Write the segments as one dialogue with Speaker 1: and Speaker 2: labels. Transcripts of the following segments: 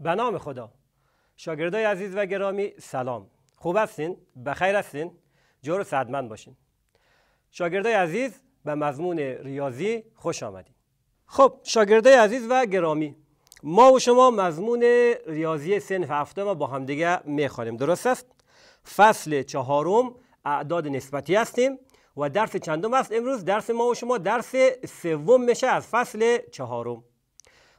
Speaker 1: به نام خدا شاگردای عزیز و گرامی سلام خوب هستین بخیر هستین جور صدمند باشین شاگردای عزیز به مضمون ریاضی خوش آمدید خب شاگردای عزیز و گرامی ما و شما مضمون ریاضی سنف ما با همدیگه میخوانیم درست است فصل چهارم اعداد نسبتی هستیم و درس چندم است امروز درس ما و شما درس سوم میشه از فصل چهارم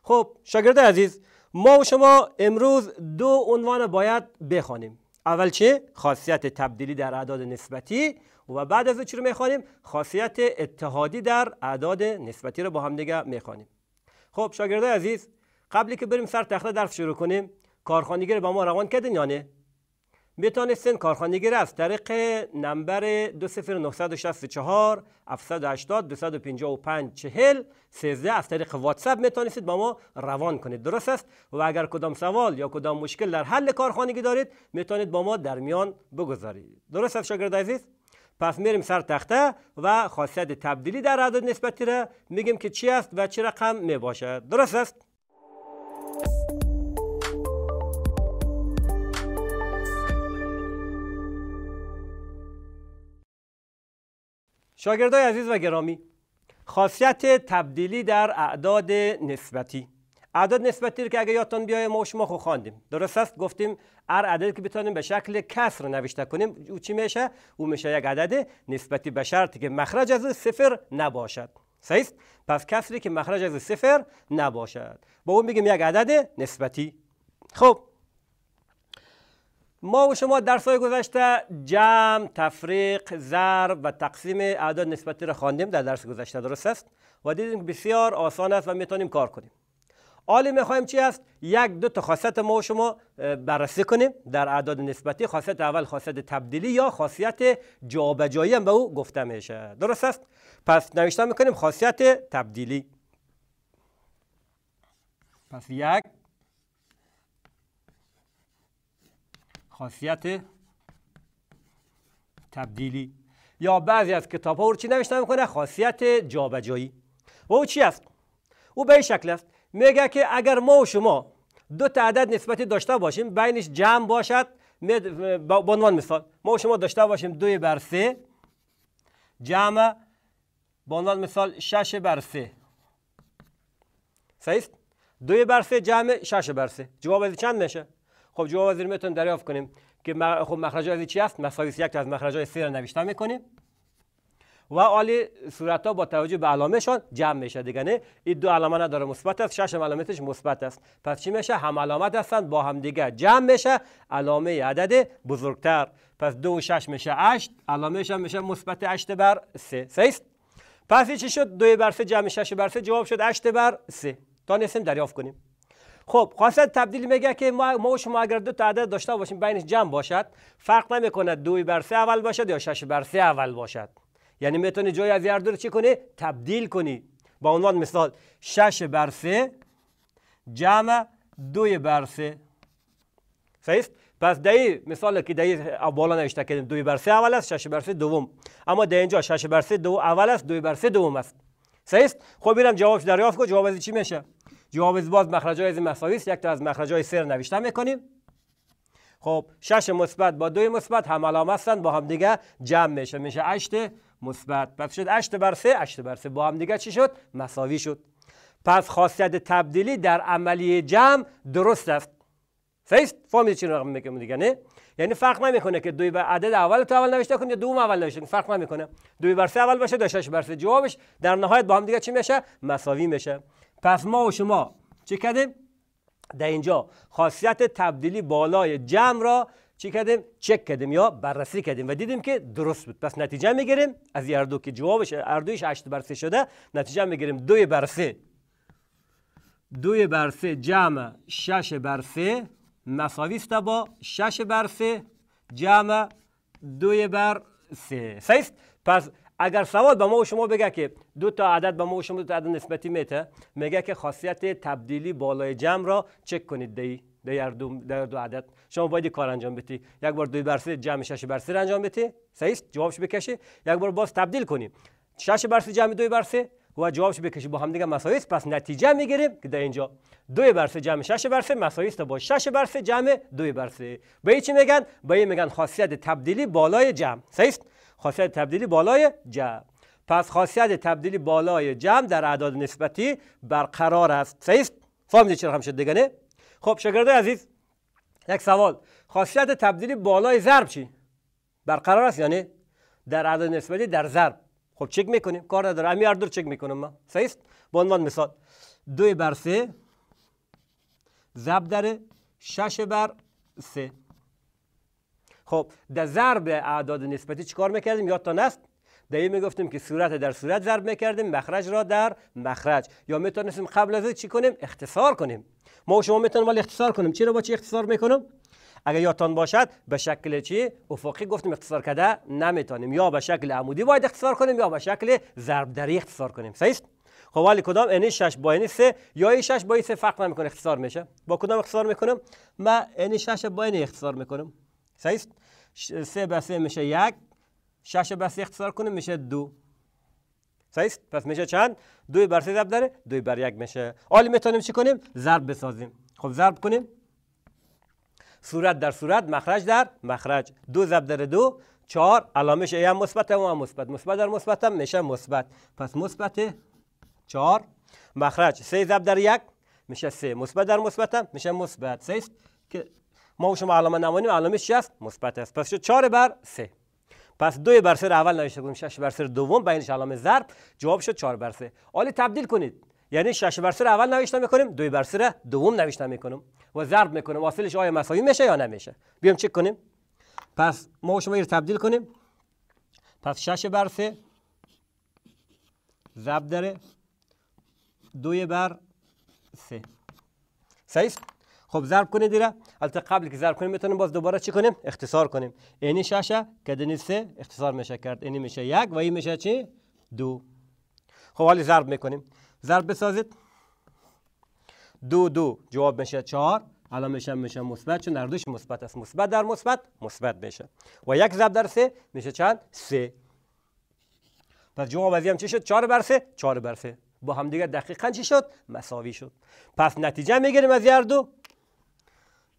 Speaker 1: خب شاگرد عزیز ما و شما امروز دو عنوان باید بخوانیم اول چه خاصیت تبدیلی در اعداد نسبتی و بعد از چی رو میخوانیم خاصیت اتحادی در اعداد نسبتی رو با هم دیگه میخوانیم خب شاگردای عزیز قبلی که بریم سر تخته درس شروع کنیم کارخانگی رو به ما روان کردین یا نه میتونستین کارخانگی را از طریق نمبر 20964 780 255 40 13 از طریق واتساپ میتونستید با ما روان کنید درست است و اگر کدام سوال یا کدام مشکل در حل کارخانگی دارید میتونید با ما در میان بگذارید درست است شاگرد عزیز پس میریم سر تخته و خاصیت تبدیلی در عدد نسبتی را میگیم که چی است و چه رقم میباشد درست است شاگردای عزیز و گرامی خاصیت تبدیلی در اعداد نسبتی اعداد نسبتی رو که اگه یادتان بیایه ما شما خو خواندیم درست است گفتیم هر عددی که بتونیم به شکل کسر نوشته کنیم او چی میشه او میشه یک عدد نسبتی به شرطی که مخرج از صفر نباشد صحیح پس کسری که مخرج از صفر نباشد با اون میگیم یک عدد نسبتی خب ما و شما درس های گذشته جمع، تفریق، ضرب و تقسیم اعداد نسبتی را خواندیم در درس گذشته درست است و دیدیم که بسیار آسان است و میتونیم کار کنیم حالا میخوایم چی است یک دو تا خاصیت ما و شما بررسی کنیم در اعداد نسبتی خاصیت اول خاصیت تبدیلی یا خاصیت جابجایی هم به او گفته میشه درست است پس نوشته میکنیم خاصیت تبدیلی پس یک خاصیت تبدیلی یا بعضی از کتاب ها رو چی نوشته میکنه خاصیت جابجایی و او چی است او به این شکل است میگه که اگر ما و شما دو تعداد نسبتی داشته باشیم بینش جمع باشد به عنوان مثال ما و شما داشته باشیم دوی بر سه جمع به عنوان مثال شش بر سه صحیح دو بر سه جمع شش بر سه جواب چند میشه خب جواب وزیر دریافت کنیم که خب مخرج از چی است مساوی یک از مخرج های سه را نوشته میکنیم و عالی صورت ها با توجه به علامهشان جمع میشه دیگه نه این دو علامه نداره مثبت است شش علامتش مثبت است پس چی میشه هم علامت هستند با هم دیگه جمع میشه علامه عدد بزرگتر پس دو و شش میشه هشت علامهش هم میشه مثبت هشت بر سه سه پس چی شد دو بر سه جمع شش بر سه جواب شد هشت بر سه تا نسیم دریافت کنیم خب خواست تبدیل میگه که ما و شما اگر دو تا عدد داشته باشیم بینش جمع باشد فرق نمی کند دوی بر سه اول باشد یا شش بر سه اول باشد یعنی میتونی جای از یه چی کنی؟ تبدیل کنی با عنوان مثال شش بر سه جمع دوی بر سه پس دهی مثال که دهی بالا نوشته کردیم دوی بر سه اول است شش بر سه دوم اما ده اینجا شش بر سه دو اول است دوی بر سه دوم است سهیست؟ خب بیرم جوابش دریافت کن جواب از چی میشه؟ جاوز باز مخرجای از مساوی است یک تا از مخرجای سر نوشته میکنیم خب 6 مثبت با 2 مثبت هم علام هستند با هم دیگه جمع میشه میشه 8 مثبت پس شد 8 بر 3 8 بر 3 با هم دیگه چی شد مساوی شد پس خاصیت تبدیلی در عملیه جمع درست است صحیح فهمیدید چی رقم میگم دیگه نه یعنی فرق نمیکنه که دوی بر عدد اول تو اول نوشته کنید یا دوم اول نوشته فرق نمیکنه دوی بر سه اول باشه دو شش بر سه جوابش در نهایت با هم دیگه چی میشه مساوی میشه پس ما و شما چه کردیم در اینجا خاصیت تبدیلی بالای جمع را چی کردیم چک کردیم یا بررسی کردیم و دیدیم که درست بود پس نتیجه میگیریم از هر که جوابش هر 8 بر 3 شده نتیجه میگیریم 2 بر 3 2 بر 3 جمع 6 بر 3 مساوی با 6 بر 3 جمع 2 بر 3 صحیح پس اگر سواد به ما و شما بگه که دو تا عدد به ما و شما دو تا عدد نسبتی میته میگه که خاصیت تبدیلی بالای جمع را چک کنید دی در دو در دو عدد شما باید کار انجام بدی یک بار دو بر سه جمع شش بر سه انجام بدی صحیح جوابش بکشه. یک بار باز تبدیل کنیم شش بر سه جمع دو بر سه و جوابش بکشه با هم دیگه مساویس پس نتیجه میگیریم که در اینجا دو بر سه جمع شش بر سه است با شش بر سه جمع دو بر سه به چی میگن به این میگن خاصیت تبدیلی بالای جمع صحیح خاصیت تبدیلی بالای جمع پس خاصیت تبدیلی بالای جمع در اعداد نسبتی برقرار است صحیح فهمید چرا هم شد نه؟ خب شاگرد عزیز یک سوال خاصیت تبدیلی بالای ضرب چی برقرار است یعنی در اعداد نسبتی در ضرب خب چک میکنیم کار نداره همین هر دور چک میکنم من صحیح به عنوان مثال دو بر سه ضرب در شش بر سه خب در ضرب اعداد نسبتی چیکار میکردیم نست در این میگفتیم که صورت در صورت ضرب میکردیم مخرج را در مخرج یا میتونستیم قبل از چی کنیم اختصار کنیم ما و شما میتونیم ولی اختصار کنیم چی رو با چی اختصار میکنم اگر یادتان باشد به شکل چی افقی گفتیم اختصار کرده نمیتونیم یا به شکل عمودی باید اختصار کنیم یا به شکل ضرب دری اختصار کنیم صحیح خب ولی کدام ان یعنی 6 با ان یعنی 3 یا این 6 با این 3 فرق نمیکنه اختصار میشه با کدام اختصار میکنم من ان یعنی 6 با ان اختصار میکنم صحیح سه به سه میشه یک شش به سه اختصار کنه میشه دو صحیح پس میشه چند دو بر سه ضرب داره دو بر یک میشه حالا میتونیم چی کنیم ضرب بسازیم خب ضرب کنیم صورت در صورت مخرج در مخرج دو ضرب در دو چهار علامش ای هم مثبت هم مثبت مثبت در مثبت هم میشه مثبت پس مثبت چهار مخرج سه ضرب در یک میشه سه مثبت در مثبت هم میشه مثبت سه که ما و شما علامه نمونیم علامه چی است مثبت است پس شد 4 بر 3 پس 2 بر 3 رو اول نوشته بودیم 6 بر سر دوم بینش علامه ضرب جواب شد 4 بر 3 حالا تبدیل کنید یعنی 6 بر 3 رو اول نوشته میکنیم 2 بر سر دوم نوشته میکنیم و ضرب میکنیم واصلش آیا مساوی میشه یا نمیشه بیام چک کنیم پس ما و شما رو تبدیل کنیم پس 6 بر 3 ضرب داره 2 بر 3 صحیح خب ضرب کنید دیره البته قبل که ضرب کنیم میتونیم باز دوباره چی کنیم اختصار کنیم اینی شاشه دنی سه اختصار میشه کرد اینی میشه یک و این میشه چی دو خب حالی ضرب میکنیم ضرب بسازید دو دو جواب میشه چهار الان میشه میشه مثبت چون در دوش مثبت است مثبت در مثبت مثبت میشه و یک ضرب در سه میشه چند سه پس جواب از هم چی شد چهار بر سه 4 بر با هم دیگه دقیقا چی شد مساوی شد پس نتیجه میگیریم از هر دو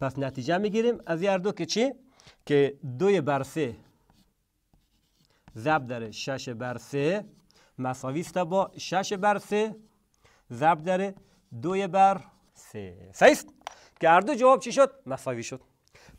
Speaker 1: پس نتیجه میگیریم از هر دو که چی؟ که دوی بر سه ضرب در شش بر سه مساوی است با شش بر سه ضرب در دوی بر سه سیست که هر دو جواب چی شد؟ مساوی شد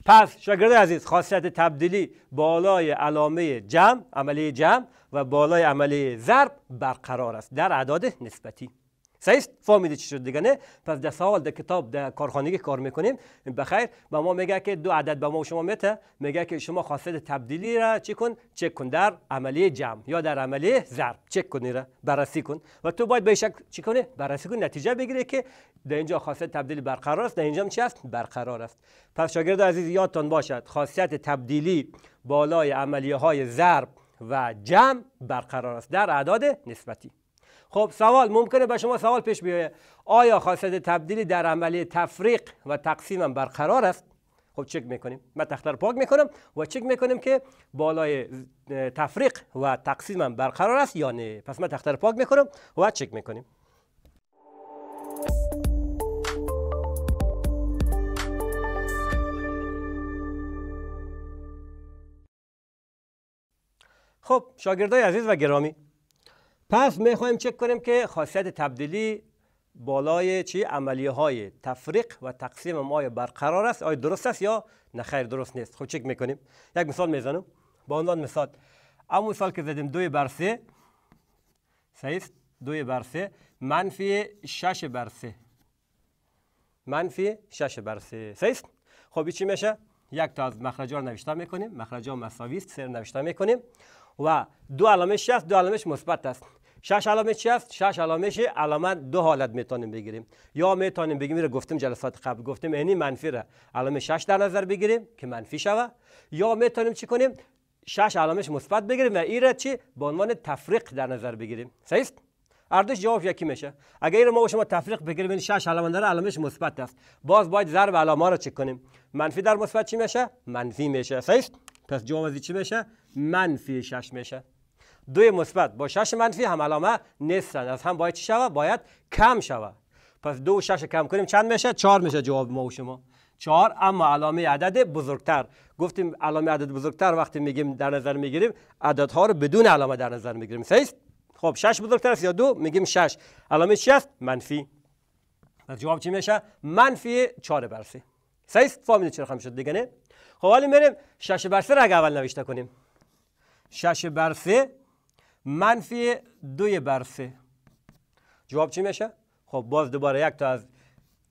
Speaker 1: پس شاگرد عزیز خاصیت تبدیلی بالای علامه جمع عمله جمع و بالای عمله ضرب برقرار است در اعداد نسبتی سیست فهمیدی چی شد دیگه نه پس در سوال در کتاب در کارخانگی کار میکنیم بخیر به ما میگه که دو عدد به ما و شما میته میگه که شما خاصیت تبدیلی را چی کن چک کن در عملی جمع یا در عملی ضرب چک کنی را بررسی کن و تو باید به شک چی کنی بررسی کن نتیجه بگیری که در اینجا خاصیت تبدیلی برقرار است در اینجا چی است برقرار است پس شاگرد عزیز یادتان باشد خاصیت تبدیلی بالای عملیه های ضرب و جمع برقرار است در اعداد نسبتی خب سوال ممکنه به شما سوال پیش بیاید آیا خاصیت تبدیلی در عملی تفریق و تقسیم برقرار است خب چک میکنیم من تختر پاک میکنم و چک میکنیم که بالای تفریق و تقسیم هم برقرار است یا نه پس من تختر پاک میکنم و چک میکنیم خب شاگردای عزیز و گرامی پس خواهیم چک کنیم که خاصیت تبدیلی بالای چی عملیه های تفریق و تقسیم مای برقرار است آیا درست است یا نه درست نیست خب چک میکنیم یک مثال میزنم با عنوان مثال اما مثال که زدیم دوی بر سه سهیست؟ دوی بر سه منفی شش بر سه منفی شش بر سه سهیست؟ خب چی میشه یک تا از مخرج ها نوشته میکنیم مخرج ها مساوی سر نوشته میکنیم و دو علامش شش، دو علامش مثبت است شش علامه چی است شش علامش علامت دو حالت میتونیم بگیریم یا میتونیم بگیم رو گفتیم جلسات قبل گفتیم اینی منفی را علامه شش در نظر بگیریم که منفی شوه یا میتونیم چی کنیم شش علامه مثبت بگیریم و این را چی به عنوان تفریق در نظر بگیریم صحیح اردش جواب یکی میشه اگر این ما شما تفریق بگیریم این شش علامه داره علامش مثبت است باز باید ضرب علاما رو چک کنیم منفی در مثبت چی میشه منفی میشه صحیح پس جواب چی میشه منفی شش میشه دو مثبت با شش منفی هم علامه نیستند از هم باید چی شود باید کم شود پس دو و شش کم کنیم چند میشه چهار میشه جواب ما و شما چهار اما علامه عدد بزرگتر گفتیم علامه عدد بزرگتر وقتی میگیم در نظر میگیریم عددها رو بدون علامه در نظر میگیریم صحیح خب شش بزرگتر است یا دو میگیم شش علامه چی است منفی پس جواب چی میشه منفی چهار برسی سه است. فامیل چرا هم شد دیگه نه خب حالا میریم شش بر را اول نوشته کنیم شش بر منفی دوی بر سه جواب چی میشه؟ خب باز دوباره یک تا از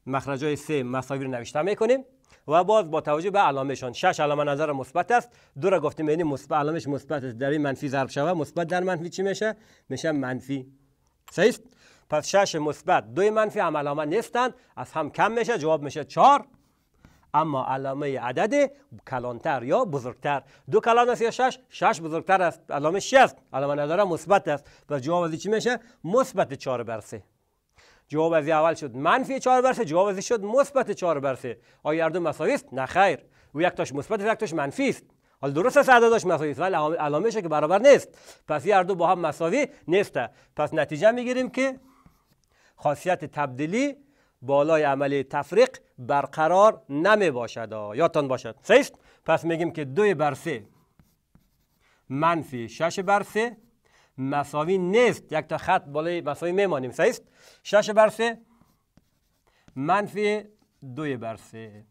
Speaker 1: مخرج سه مساوی رو نوشته میکنیم و باز با توجه به علامشان شش علامه نظر مثبت است دو را گفتیم یعنی مثبت علامش مثبت است در این منفی ضرب شوه مثبت در منفی چی میشه میشه منفی صحیح پس شش مثبت دوی منفی هم علامه نیستند از هم کم میشه جواب میشه چهار اما علامه عدد کلانتر یا بزرگتر دو کلان است یا شش شش بزرگتر است علامه است علامه نداره مثبت است پس جواب از چی میشه مثبت 4 بر جواب از اول شد منفی 4 بر جواب از شد مثبت 4 بر آیا هر دو مساوی است نه خیر و یک تاش مثبت و یک تاش منفی است حال درست است اعدادش مساوی است ولی که برابر نیست پس هر دو با هم مساوی نیسته پس نتیجه میگیریم که خاصیت تبدیلی بالای عمل تفریق برقرار نمی باشد یادتان باشد سیست پس میگیم که دوی بر سه منفی شش بر سه مساوی نیست یک تا خط بالای مساوی میمانیم سیست شش بر سه منفی دوی بر سه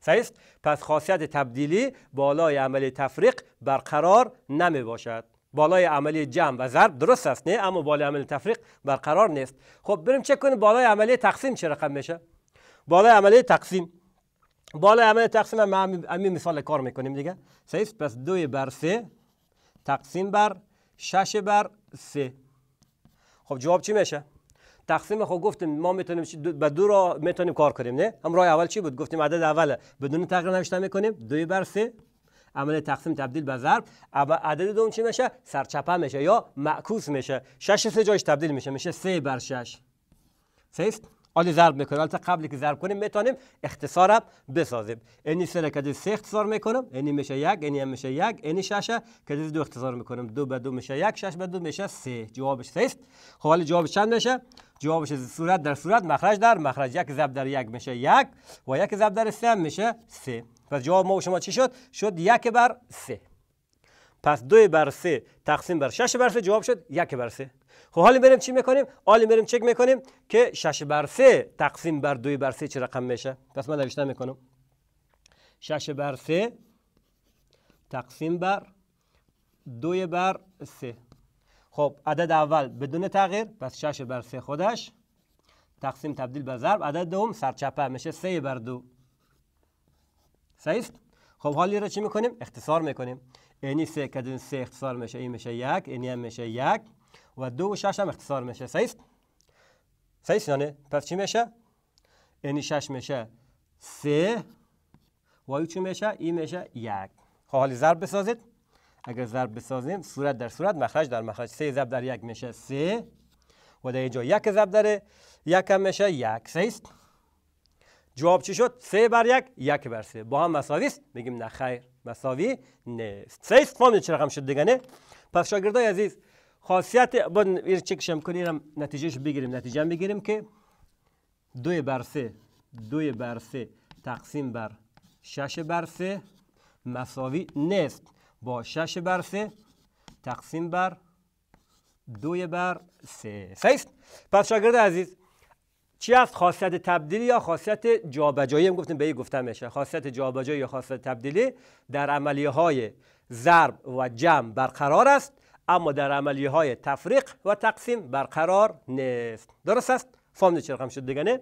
Speaker 1: سیست پس خاصیت تبدیلی بالای عمل تفریق برقرار نمی باشد بالای عملی جمع و ضرب درست است نه اما بالای عمل تفریق برقرار نیست خب بریم چک کنیم بالای عملی تقسیم چه رقم میشه بالای عملی تقسیم بالای عملی تقسیم هم همین مثال کار میکنیم دیگه صحیح پس دو بر سه تقسیم بر شش بر سه خب جواب چی میشه تقسیم خب گفتیم ما میتونیم به دو را میتونیم کار کنیم نه هم راه اول چی بود گفتیم عدد اوله بدون تغییر نوشته میکنیم دو بر سه عمل تقسیم تبدیل به ضرب عدد دوم چی میشه سرچپه میشه یا معکوس میشه شش سه جایش تبدیل میشه میشه سه بر 6 سیست حالی ضرب میکنه البته قبلی که ضرب کنیم میتونیم اختصار بسازیم اینی سر که سه اختصار میکنم اینی میشه یک اینی هم میشه یک اینی شش که دو اختصار میکنم دو به دو میشه یک شش به دو میشه سه جوابش سه است خب حالی جوابش چند میشه جوابش صورت در صورت مخرج در مخرج یک ضرب در یک میشه یک و یک ضرب در سه هم میشه سه پس جواب ما و شما چی شد شد یک بر سه پس دو بر سه تقسیم بر شش بر سه جواب شد یک بر سه خب حالا بریم چی میکنیم حالا بریم چک میکنیم که 6 بر 3 تقسیم بر 2 بر 3 چه رقم میشه پس من نوشته میکنم 6 بر 3 تقسیم بر 2 بر 3 خب عدد اول بدون تغییر پس 6 بر 3 خودش تقسیم تبدیل به ضرب عدد دوم سرچپه میشه 3 بر 2 صحیح خب حالی را چی میکنیم اختصار میکنیم اینی 3 که 3 اختصار میشه این میشه 1 اینی هم میشه 1 و دو و شش هم اختصار میشه سیف سیف یعنی پس چی میشه؟ اینی شش میشه سه و چی میشه؟ ای میشه یک خب، حالی ضرب بسازید اگر ضرب بسازیم صورت در صورت مخرج در مخرج سه ضرب در یک میشه سه و در اینجا یک ضرب داره، یک هم میشه یک سه جواب چی شد؟ سه بر یک یک بر سه با هم مساوی است؟ بگیم نه خیر مساوی نیست سه است چه شد دیگه نه؟ پس شاگردای عزیز خاصیت باید این کنیم نتیجهش بگیریم نتیجه بگیریم که دو بر سه دو بر سه تقسیم بر شش بر سه مساوی نیست با شش بر سه تقسیم بر دو بر سه سیست پس شاگرد عزیز چی است خاصیت تبدیلی یا خاصیت جابجایی هم گفتیم به این گفتم میشه خاصیت جابجایی یا خاصیت تبدیلی در عملیه های ضرب و جمع برقرار است اما در عملی های تفریق و تقسیم برقرار نیست درست است چه رقم شد دیگه نه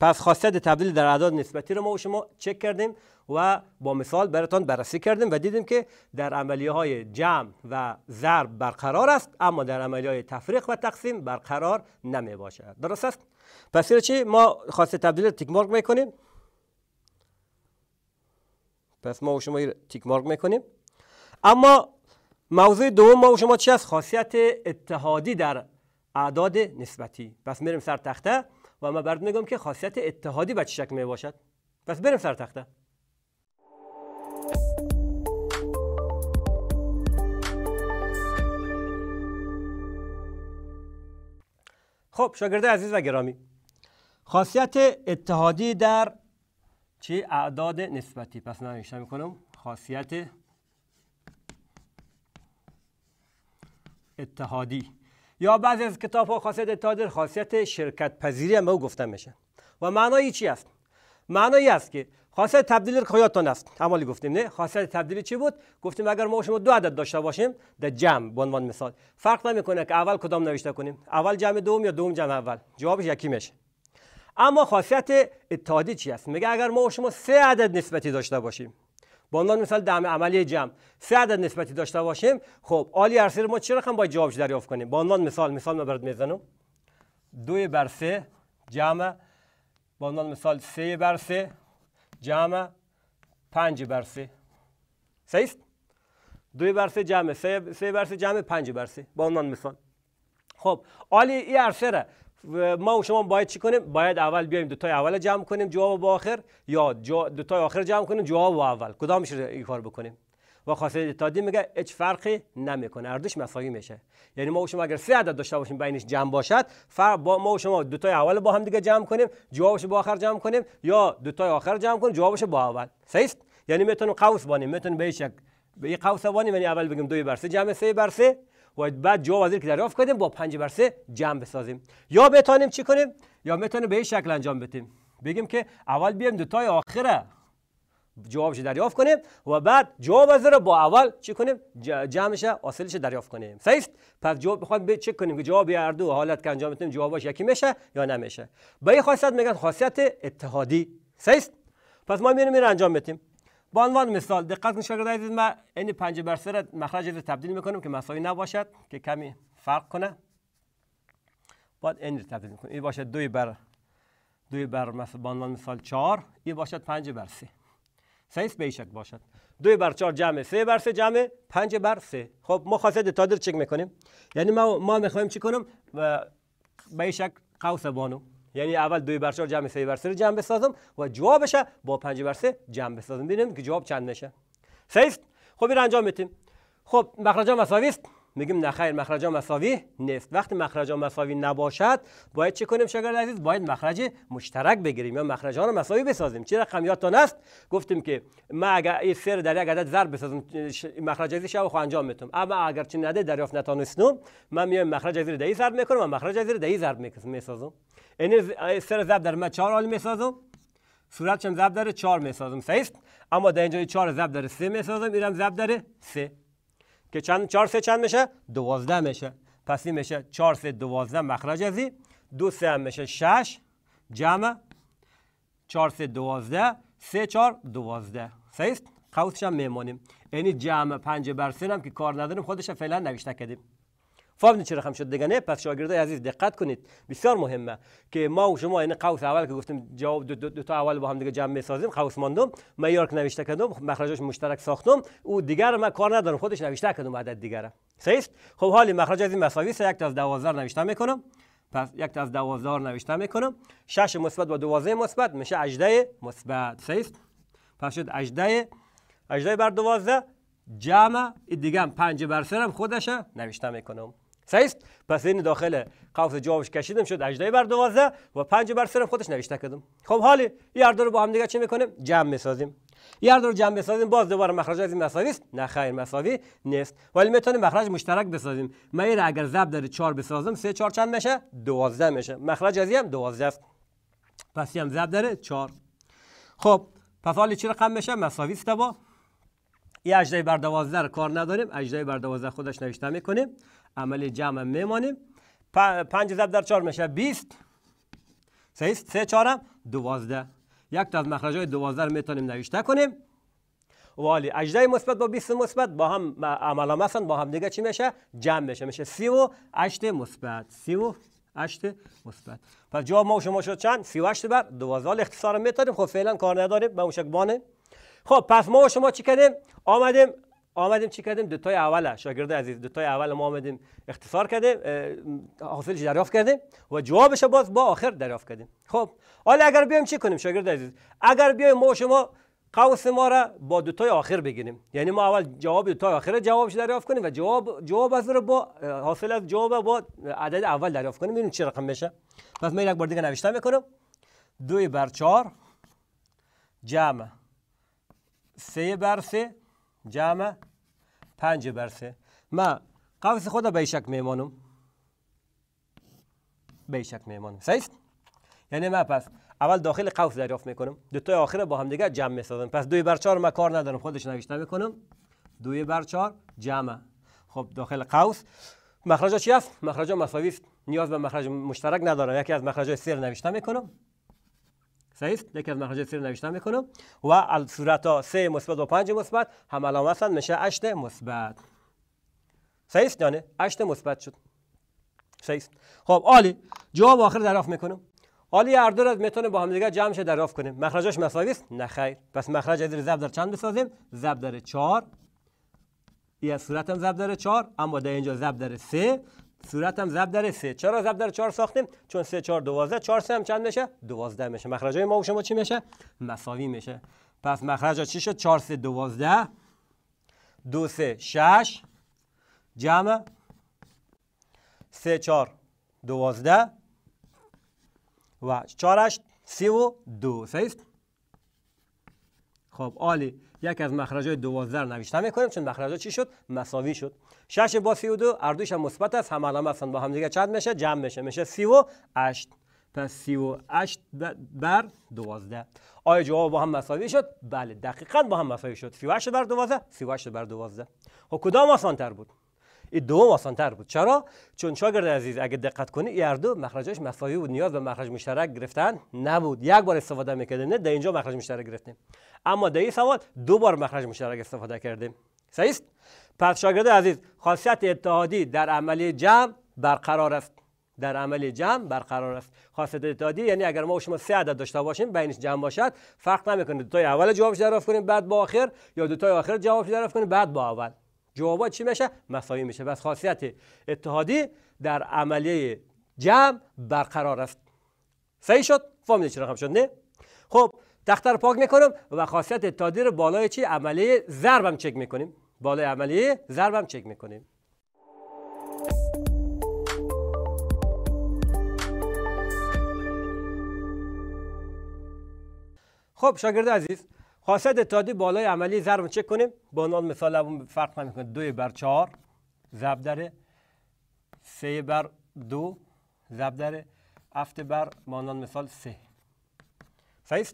Speaker 1: پس خاصیت تبدیل در اعداد نسبتی رو ما و شما چک کردیم و با مثال براتان بررسی کردیم و دیدیم که در عملی های جمع و ضرب برقرار است اما در عملیه های تفریق و تقسیم برقرار نمی باشد درست است پس چی ما خاصیت تبدیل رو تیک مارک میکنیم پس ما و شما تیک مارک میکنیم اما موضوع دوم ما و شما چی از خاصیت اتحادی در اعداد نسبتی پس میریم سر تخته و ما برد میگم که خاصیت اتحادی به چه شکل می باشد پس بریم سر تخته خب شاگرده عزیز و گرامی خاصیت اتحادی در چی اعداد نسبتی پس نوشته میکنم خاصیت اتحادی یا بعضی از کتاب ها خاصیت اتحادی خاصیت شرکت پذیری هم او گفته میشه و معنای چی است معنای است که خاصیت تبدیل خیاتان است همالی گفتیم نه خاصیت تبدیل چی بود گفتیم اگر ما شما دو عدد داشته باشیم در جمع به عنوان مثال فرق نمیکنه که اول کدام نوشته کنیم اول جمع دوم یا دوم جمع اول جوابش یکی میشه اما خاصیت اتحادی چی است میگه اگر ما شما سه عدد نسبتی داشته باشیم به عنوان مثال دم عملی جمع سه عدد نسبتی داشته باشیم خب آلی هر ما چه رقم باید جوابش دریافت کنیم به عنوان مثال مثال ما برات میزنم دو بر سه جمع به عنوان مثال سه بر سه جمع پنج بر سه صحیح دو بر سه جمع سه, سه بر سه جمع پنج بر سه به عنوان مثال خب آلی این عرصه را ما و شما باید چی کنیم باید اول بیایم دو تای اول جمع کنیم جواب با آخر یا دو تای آخر جمع کنیم جواب و اول کدام رو این کار بکنیم و خاصیت اتحادی میگه هیچ فرقی نمیکنه اردش مساوی میشه یعنی ما و شما اگر سه عدد داشته باشیم بینش جمع باشد فرق با ما و شما دو تای اول با هم دیگه جمع کنیم جوابش با آخر جمع کنیم یا دو تای آخر جمع کنیم جوابش با اول صحیح یعنی میتونیم قوس بانیم میتونیم به یک به این قوس بانیم یعنی اول بگیم دو بر جمع سه بر و بعد جواب از که دریافت کردیم با پنج بر سه جمع بسازیم یا بتانیم چی کنیم یا میتونیم به این شکل انجام بدیم بگیم که اول بیایم دو تای آخره جوابش دریافت کنیم و بعد جواب از رو با اول چی کنیم جمعش حاصلش دریافت کنیم صحیح پس جواب بخواد به کنیم که جواب هر دو حالت که انجام بدیم جوابش یکی میشه یا نمیشه به این خاصیت میگن خاصیت اتحادی صحیح پس ما میریم این انجام بدیم به عنوان مثال دقت کنید شاگرد عزیز من این پنج بر سه را مخرج رو تبدیل میکنم که مساوی نباشد که کمی فرق کنه باید این را تبدیل میکنم این باشد دوی بر دوی بر مثلا به عنوان مثال چهار، این باشد پنج بر سه. سیس به شکل باشد دوی بر چهار جمع سه بر سه جمع پنج بر سه. خب ما خاصیت تادر چک میکنیم یعنی ما ما میخوایم چی کنم و به شکل قوس بانو یعنی اول دوی بر 4 جمع سه بر رو جمع بسازم و جوابش با 5 بر 3 جمع بسازم ببینیم که جواب چند میشه سیست خب این انجام میتیم خب ها مساوی است میگیم نه خیر ها مساوی نیست وقتی ها مساوی نباشد باید چه کنیم شاگرد عزیز باید مخرج مشترک بگیریم یا ها رو مساوی بسازیم چه رقم تا است گفتیم که ما اگر این سر در یک عدد ضرب بسازم مخرج ازش شب انجام میتونم اما اگر چه نده دریافت نتانستم من میام مخرج ازی رو دهی ضرب میکنم و مخرج رو دهی ضرب میسازم یعنی سر ضرب در 4 عالی میسازم صورت هم ضرب داره 4 میسازم صحیح اما در اینجا 4 ضرب داره 3 میسازم اینم ضرب داره 3 که چند 4 3 چند میشه 12 میشه پس این میشه 4 3 12 مخرج از این 2 3 هم میشه 6 جمع 4 3 12 3 4 12 صحیح قوسش هم میمانیم یعنی جمع 5 بر هم که کار نداریم خودش فعلا نوشته کردیم فهم چرا خم شد دیگه نه پس شاگردای عزیز دقت کنید بسیار مهمه که ما و شما این قوس اول که گفتیم جواب دو, دو, دو تا اول با هم دیگه جمع میسازیم قوس ماندم معیار که نوشته کردم مخرجش مشترک ساختم او دیگر ما کار ندارم خودش نوشته کردم عدد دیگره صحیح خب حال مخرج از این مساوی سه یک تا از 12 نوشته میکنم پس یک تا از 12 نوشته میکنم 6 مثبت با 12 مثبت میشه 18 مثبت صحیح پس شد 18 18 بر 12 جمع دیگه هم 5 بر 3 هم خودشه نوشته میکنم سیست پس این داخل قفس جوابش کشیدم شد 18 بر 12 و 5 بر صرف خودش نوشته کردم خب حالی یه رو با هم دیگه چی میکنیم جمع میسازیم یه رو جمع بسازیم باز دوباره مخرج از این مساوی است نه خیر مساوی نیست ولی میتونیم مخرج مشترک بسازیم من این اگر ضرب در 4 بسازم 3 4 چند میشه 12 میشه مخرج از هم 12 است پس هم ضرب در 4 خب پس حالا چی رقم میشه مساوی است با 18 بر 12 کار نداریم 18 بر 12 خودش نوشته میکنیم عمل جمع میمانیم پنج زب در 4 میشه بیست سه چارم 4 یک تا از مخرج های دوازده رو میتونیم نوشته کنیم والی اجده مثبت با بیست مثبت با هم عمل هم با هم دیگه چی میشه جمع میشه میشه سی و مثبت سی و مثبت پس جواب ما و شما شد چند 38 بر 12 اختصار میتونیم خب فعلا کار نداریم به اون شکل خب پس ما و شما چی کردیم آمدیم آمدیم چی کردیم دو تای اوله شاگرد عزیز دو تای اول ما آمدیم اختصار کردیم حاصلش دریافت کردیم و جوابش باز با آخر دریافت کردیم خب حالا اگر بیایم چی کنیم شاگرد عزیز اگر بیایم ما شما قوس ما را با دو تای آخر بگیریم یعنی ما اول جواب دو تای آخر جوابش دریافت کنیم و جواب جواب از رو با حاصل از جواب با عدد اول دریافت کنیم ببینیم چه رقم میشه پس من یک بار دیگه نوشتم میکنم 2 بر چهار جمع 3 بر سه جمع پنج بر سه ما قوس خدا بیشک میمانم شک میمانم صحیح یعنی ما پس اول داخل قوس دریافت میکنم دو تا آخر با هم دیگه جمع میسازم پس دوی بر چهار ما کار ندارم خودش نوشته میکنم دوی بر چهار جمع خب داخل قوس مخرج چی است مخرج مساوی نیاز به مخرج مشترک ندارم یکی از مخرج سر نوشته میکنم صحیح است یکی از مخارج سه رو نوشتن میکنم و الصورتا سه مثبت و پنج مثبت هم علامه هستند میشه 8 مثبت صحیح است نه 8 مثبت شد صحیح است خب عالی جواب آخر دراف میکنم عالی هر دو را میتونه با هم دیگه جمعش دراف کنیم مخرجش مساوی است نه خیر پس مخرج از ضرب در چند بسازیم ضرب در 4 یا از صورت هم ضرب در 4 اما در اینجا ضرب در 3 سرعتم ضرب در 3، چرا ضرب در 4 ساختیم؟ چون 3 4 12، 4 3 هم چند میشه؟ 12 میشه. مخرج ما و شما چی میشه؟ مساوی میشه. پس مخرج چی شد؟ 4 3 12 2 3 6 جمع 3 4 12 و 4 8 32. صحیح است؟ خب، عالی. یک از های 12 نوشته میکنیم چون مخرج چی شد مساوی شد شش با سی 32 اردوش هم مثبت است هم علامه هستند با هم دیگه چند میشه جمع میشه میشه 38 پس 38 بر 12 آیا جواب با هم مساوی شد بله دقیقا با هم مساوی شد اشت بر 12 اشت بر 12 خب کدام آسان تر بود این دوم آسان تر بود چرا چون شاگرد عزیز اگه دقت کنی این هر دو مخرجش مساوی بود نیاز به مخرج مشترک گرفتن نبود یک بار استفاده میکردیم نه در اینجا مخرج مشترک گرفتیم اما در این سوال دو بار مخرج مشترک استفاده کردیم صحیح است پس شاگرد عزیز خاصیت اتحادی در عملی جمع برقرار است در عمل جمع برقرار است خاصیت اتحادی یعنی اگر ما و شما سه عدد داشته باشیم بینش جمع باشد فرق نمیکنه دو تای اول جوابش دریافت کنیم بعد با آخر یا دو آخر جوابش دریافت کنیم بعد با اول جواب چی میشه مساوی میشه پس خاصیت اتحادی در عملی جمع برقرار است صحیح شد فهمیدید چرا شد نه تخت رو پاک میکنم و خاصیت تادیر بالای چی عملیه ضربم چک میکنیم بالای عملیه ضربم چک میکنیم خب شاگرد عزیز خاصیت اتحادی بالای عملی ضرب چک کنیم با عنوان مثال فرق میکنه دوی بر چهار ضرب داره سه بر دو ضرب داره هفت بر مانان مثال سه صحیح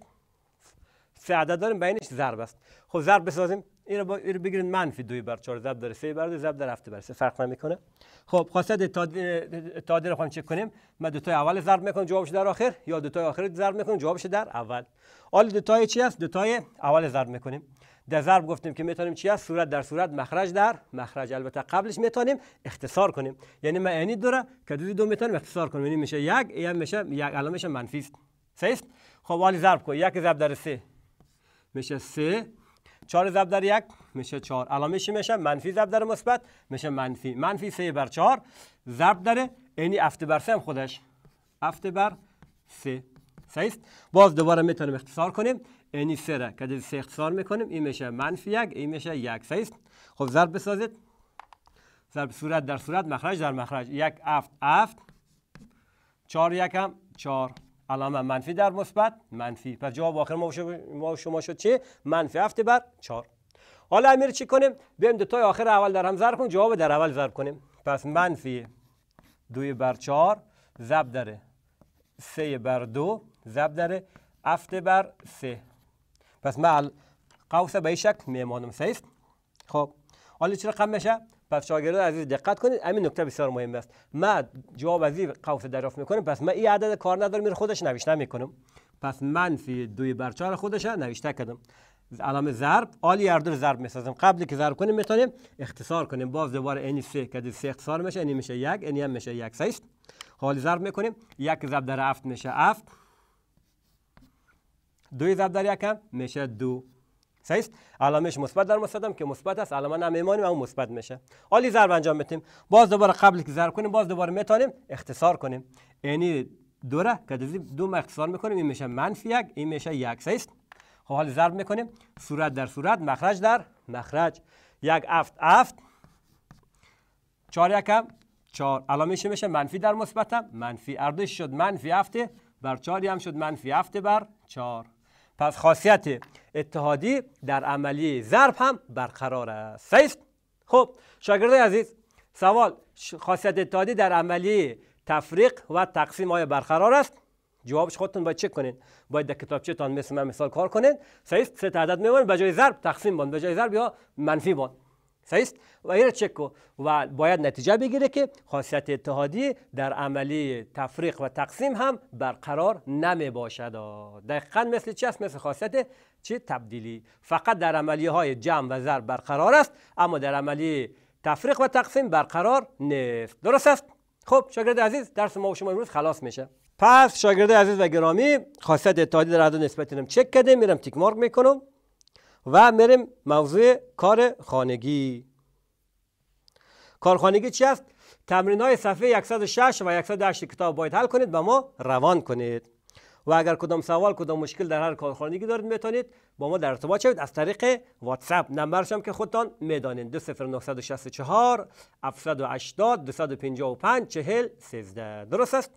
Speaker 1: سه عدد داریم بینش ضرب است خب ضرب بسازیم این رو, با... بگیرین منفی دوی بر چهار ضرب داره سه بر دو ضرب در هفته بر سه فرق نمیکنه خب خواسته تعادل رو چک کنیم من دوتای اول ضرب میکنم جوابش در آخر یا دوتای آخر ضرب میکنم جوابش در اول دو دوتای چی است دوتای اول ضرب میکنیم در ضرب گفتیم که میتونیم چی است صورت در صورت مخرج در مخرج البته قبلش میتونیم اختصار کنیم یعنی معنی داره که دو دو میتونیم اختصار کنیم یعنی میشه یک یا میشه یک علامه میشه منفی است صحیح خب ولی ضرب کو یک ضرب در سه میشه سه چهار ضرب در یک میشه چهار علامه میشه میشه منفی ضرب در مثبت میشه منفی منفی سه بر چهار ضرب داره اینی بر سه هم خودش افت بر سه سهیست باز دوباره میتونیم اختصار کنیم اینی سه را که سه اختصار میکنیم این میشه منفی یک این میشه یک سهیست خب ضرب بسازید ضرب صورت در صورت مخرج در مخرج یک افت افت چهار یکم چهار علامه منفی در مثبت منفی پس جواب آخر ما شما شد چه منفی هفت بر چهار حالا امیر چی کنیم بیم دو تای آخر اول در هم ضرب کنیم جواب در اول ضرب کنیم پس منفی دوی بر چهار ضرب داره سه بر دو ضرب داره هفت بر سه پس من قوس به این شکل میمانم سیست خب حالا چی رقم میشه پس شاگردان عزیز دقت کنید همین نکته بسیار مهم است من جواب از این قوس دریافت میکنم پس من این عدد کار ندارم میره خودش نوشته میکنم پس منفی دوی بر چهار خودش نوشته کردم علامه ضرب عالی اردر ضرب میسازم قبلی که ضرب کنیم میتونیم اختصار کنیم باز دوباره اینی سه که سه اختصار میشه اینی میشه یک اینی هم میشه یک سیست حال ضرب میکنیم یک ضرب در هفت میشه هفت دوی ضرب در یکم میشه دو است علامش مثبت در مستدم که مثبت است علامه نمیمانیم اون مثبت میشه عالی ضرب انجام میتیم باز دوباره قبل که ضرب کنیم باز دوباره میتانیم اختصار کنیم یعنی دوره که دو ما اختصار میکنیم این میشه منفی یک این میشه یک است خب حالا ضرب میکنیم صورت در صورت مخرج در مخرج یک افت افت چهار یکم چهار علامش میشه منفی در مثبت منفی اردش شد منفی هفته بر چهار هم شد منفی هفته بر چهار پس خاصیت اتحادی در عملی ضرب هم برقرار است سیست خب شاگرد عزیز سوال خاصیت اتحادی در عملی تفریق و تقسیم های برقرار است جوابش خودتون باید چک کنین باید در کتابچه تان مثل من مثال کار کنید. سیست سه تعداد میمونید به جای ضرب تقسیم بان به جای ضرب یا منفی بان سایست و این چک و باید نتیجه بگیره که خاصیت اتحادی در عملی تفریق و تقسیم هم برقرار نمی باشد دقیقا مثل چی است مثل خاصیت چه تبدیلی فقط در عملی های جمع و ضرب برقرار است اما در عملی تفریق و تقسیم برقرار نیست درست است خب شاگرد عزیز درس ما و شما امروز خلاص میشه پس شاگرد عزیز و گرامی خاصیت اتحادی در نسبتی نسبت چک کردیم میرم تیک مارک میکنم و میریم موضوع کار خانگی کار خانگی چی است تمرین های صفحه 106 و 108 کتاب باید حل کنید و ما روان کنید و اگر کدام سوال کدام مشکل در هر کار خانگی دارید میتونید با ما در ارتباط شوید از طریق واتساپ نمبرش هم که خودتان میدانید 20964 780 255 40 13 درست است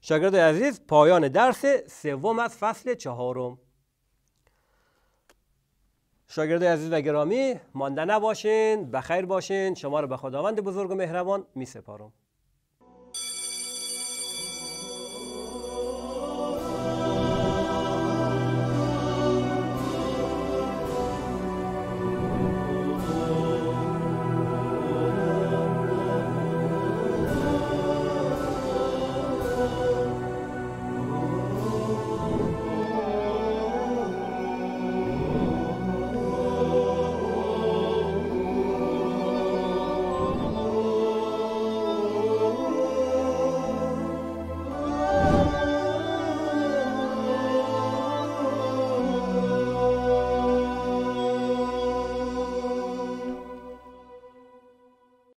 Speaker 1: شاگرد عزیز پایان درس سوم از فصل چهارم شاگرد عزیز و گرامی مانده نباشین بخیر باشین شما رو به خداوند بزرگ و مهربان می سپارم